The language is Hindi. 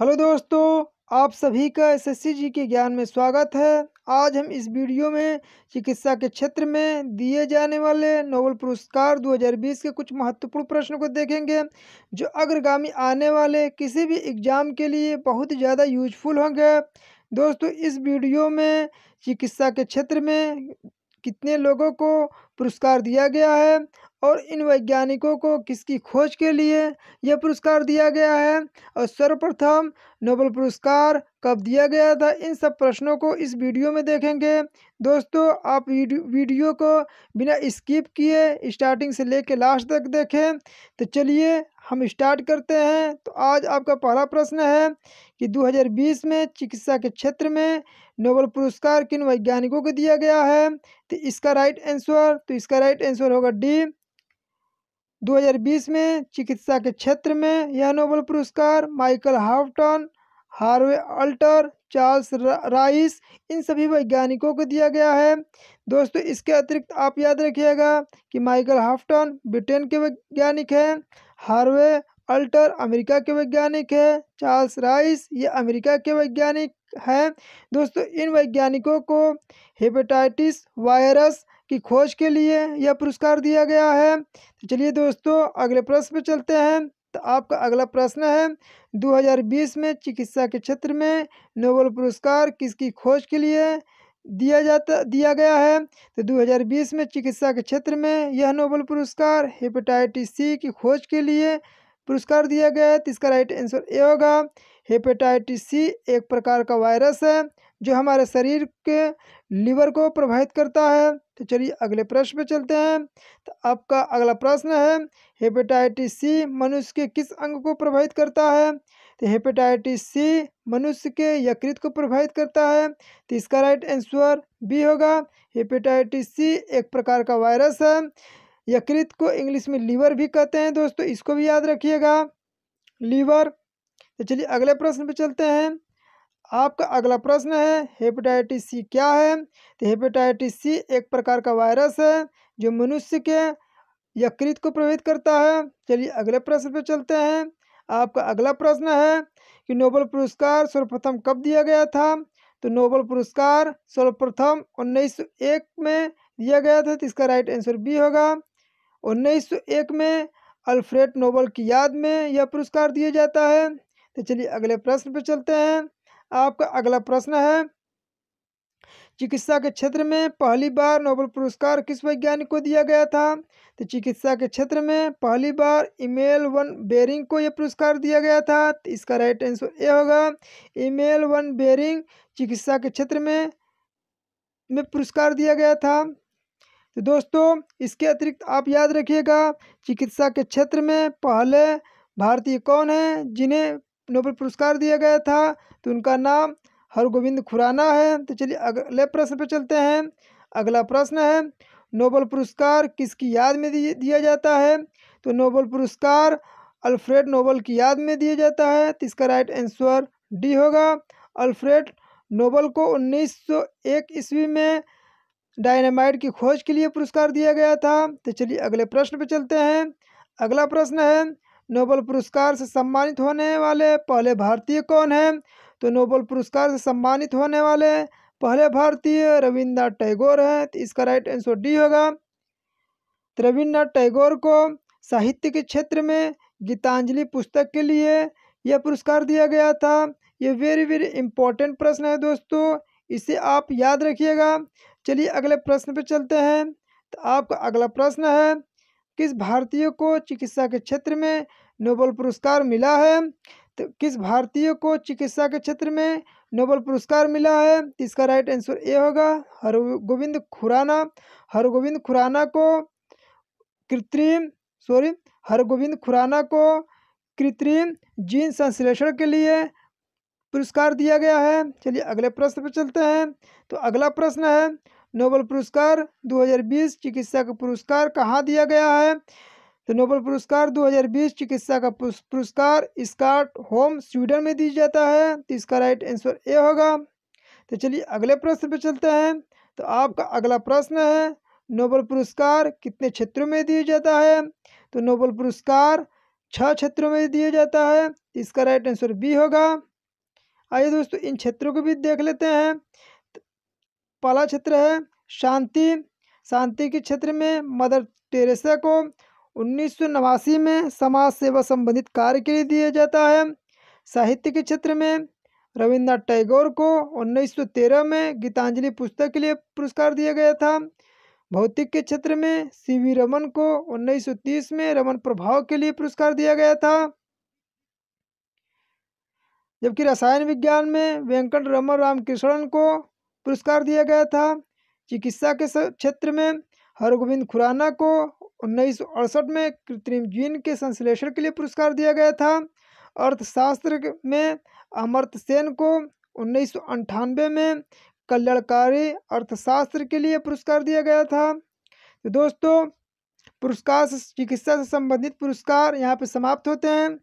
हेलो दोस्तों आप सभी का एसएससी जी के ज्ञान में स्वागत है आज हम इस वीडियो में चिकित्सा के क्षेत्र में दिए जाने वाले नोबल पुरस्कार 2020 के कुछ महत्वपूर्ण प्रश्नों को देखेंगे जो अग्रगामी आने वाले किसी भी एग्ज़ाम के लिए बहुत ज़्यादा यूजफुल होंगे दोस्तों इस वीडियो में चिकित्सा के क्षेत्र में कितने लोगों को पुरस्कार दिया गया है और इन वैज्ञानिकों को किसकी खोज के लिए यह पुरस्कार दिया गया है और सर्वप्रथम नोबल पुरस्कार कब दिया गया था इन सब प्रश्नों को इस वीडियो में देखेंगे दोस्तों आप वीडियो को बिना स्किप किए स्टार्टिंग से ले लास्ट तक देखें तो चलिए हम स्टार्ट करते हैं तो आज आपका पहला प्रश्न है कि 2020 में चिकित्सा के क्षेत्र में नोबल पुरस्कार किन वैज्ञानिकों को दिया गया है तो इसका राइट आंसर तो इसका राइट आंसर होगा डी 2020 में चिकित्सा के क्षेत्र में यह नोबल पुरस्कार Michael Houghton Harvey Alter Charles Rice इन सभी वैज्ञानिकों को दिया गया है दोस्तों इसके अतिरिक्त आप याद रखिएगा कि माइकल हाफ्टन ब्रिटेन के वैज्ञानिक हैं हार्वे अल्टर अमेरिका के वैज्ञानिक है चार्ल्स राइस ये अमेरिका के वैज्ञानिक हैं दोस्तों इन वैज्ञानिकों को हेपेटाइटिस वायरस की खोज के लिए यह पुरस्कार दिया गया है तो चलिए दोस्तों अगले प्रश्न पर चलते हैं तो आपका अगला प्रश्न है 2020 में चिकित्सा के क्षेत्र में नोबल पुरस्कार किसकी खोज के लिए दिया जाता दिया गया है तो 2020 में चिकित्सा के क्षेत्र में यह नोबल पुरस्कार हेपेटाइटिस सी की खोज के लिए पुरस्कार दिया गया है तो इसका राइट आंसर ए होगा हेपेटाइटिस सी एक प्रकार का वायरस है जो हमारे शरीर के लीवर को प्रभावित करता है तो चलिए अगले प्रश्न पे चलते हैं तो आपका अगला प्रश्न है हेपेटाइटिस सी मनुष्य के किस अंग को प्रभावित करता है तो हेपेटाइटिस सी मनुष्य के यकृत को प्रभावित करता है तो इसका राइट आंसर बी होगा हेपेटाइटिस सी एक प्रकार का वायरस है यकृत को इंग्लिश में लीवर भी कहते हैं दोस्तों इसको भी याद रखिएगा लीवर तो चलिए अगले प्रश्न पे चलते हैं आपका अगला प्रश्न है हेपेटाइटिस सी क्या है तो हेपेटाइटिस सी एक प्रकार का वायरस है जो मनुष्य के यकृत को प्रभावित करता है चलिए अगले प्रश्न पर चलते हैं आपका अगला प्रश्न है कि नोबल पुरस्कार सर्वप्रथम कब दिया गया था तो नोबल पुरस्कार सर्वप्रथम 1901 में दिया गया था तो इसका राइट आंसर बी होगा 1901 में अल्फ्रेड नोबल की याद में यह पुरस्कार दिया जाता है तो चलिए अगले प्रश्न पर चलते हैं आपका अगला प्रश्न है चिकित्सा के क्षेत्र में पहली बार नोबल पुरस्कार किस वैज्ञानिक को दिया गया था तो चिकित्सा के क्षेत्र में पहली बार ईमेल वन बेरिंग को यह पुरस्कार दिया गया था तो इसका राइट आंसर ए होगा ईमेल वन बेरिंग चिकित्सा के क्षेत्र में में पुरस्कार दिया गया था तो दोस्तों इसके अतिरिक्त आप याद रखिएगा चिकित्सा के क्षेत्र में पहले भारतीय कौन है जिन्हें नोबेल पुरस्कार दिया गया था तो उनका नाम हरगोविंद खुराना है तो चलिए अगले प्रश्न पर चलते हैं अगला प्रश्न है नोबेल पुरस्कार किसकी याद में दिया जाता है तो नोबेल पुरस्कार अल्फ्रेड नोबल की याद में दिया जाता है तो इसका राइट आंसर डी होगा अल्फ्रेड नोबल को 1901 ईस्वी में डायनामाइट की खोज के लिए पुरस्कार दिया गया था तो चलिए अगले प्रश्न पर चलते हैं अगला प्रश्न है नोबल पुरस्कार से सम्मानित होने वाले पहले भारतीय कौन हैं तो नोबल पुरस्कार से सम्मानित होने वाले पहले भारतीय रविंद्रनाथ टैगोर हैं तो इसका राइट आंसर डी होगा तो रविन्द्रनाथ टैगोर को साहित्य के क्षेत्र में गीतांजलि पुस्तक के लिए यह पुरस्कार दिया गया था ये वेरी वेरी इंपॉर्टेंट प्रश्न है दोस्तों इसे आप याद रखिएगा चलिए अगले प्रश्न पर चलते हैं तो आपका अगला प्रश्न है किस भारतीय को चिकित्सा के क्षेत्र में नोबल पुरस्कार मिला है तो किस भारतीय को चिकित्सा के क्षेत्र में नोबल पुरस्कार मिला है तो इसका राइट आंसर ए होगा हरगोविंद खुराना हरगोविंद खुराना को कृत्रिम सॉरी हरगोविंद खुराना को कृत्रिम जीन संश्लेषण के लिए पुरस्कार दिया गया है चलिए अगले प्रश्न पर चलते हैं तो अगला प्रश्न है नोबल पुरस्कार 2020 चिकित्सा का पुरस्कार कहाँ दिया गया है तो नोबल पुरस्कार 2020 चिकित्सा का पुरस्कार स्कॉट होम स्वीडन में दिया जाता है तो इसका राइट आंसर ए होगा तो चलिए अगले प्रश्न पर चलते हैं तो आपका अगला प्रश्न है नोबल पुरस्कार कितने क्षेत्रों में दिया जाता है तो नोबल पुरस्कार छः क्षेत्रों में दिया जाता है इसका राइट आंसर बी होगा आइए दोस्तों इन क्षेत्रों को भी देख लेते हैं पहला क्षेत्र है शांति शांति के क्षेत्र में मदर टेरेसा को उन्नीस में समाज सेवा संबंधित कार्य के लिए दिया जाता है साहित्य के क्षेत्र में रविन्द्रनाथ टैगोर को 1913 में गीतांजलि पुस्तक के लिए पुरस्कार दिया गया था भौतिक के क्षेत्र में सी वी रमन को 1930 में रमन प्रभाव के लिए पुरस्कार दिया गया था जबकि रसायन विज्ञान में वेंकट रमन रामकृष्णन को पुरस्कार दिया गया था चिकित्सा के क्षेत्र में हरगोविंद खुराना को उन्नीस में कृत्रिम जीन के संश्लेषण के लिए पुरस्कार दिया गया था अर्थशास्त्र में अमर्त सेन को उन्नीस में कल्याणकारी अर्थशास्त्र के लिए पुरस्कार दिया गया था तो दोस्तों पुरस्कार चिकित्सा से संबंधित पुरस्कार यहाँ पे समाप्त होते हैं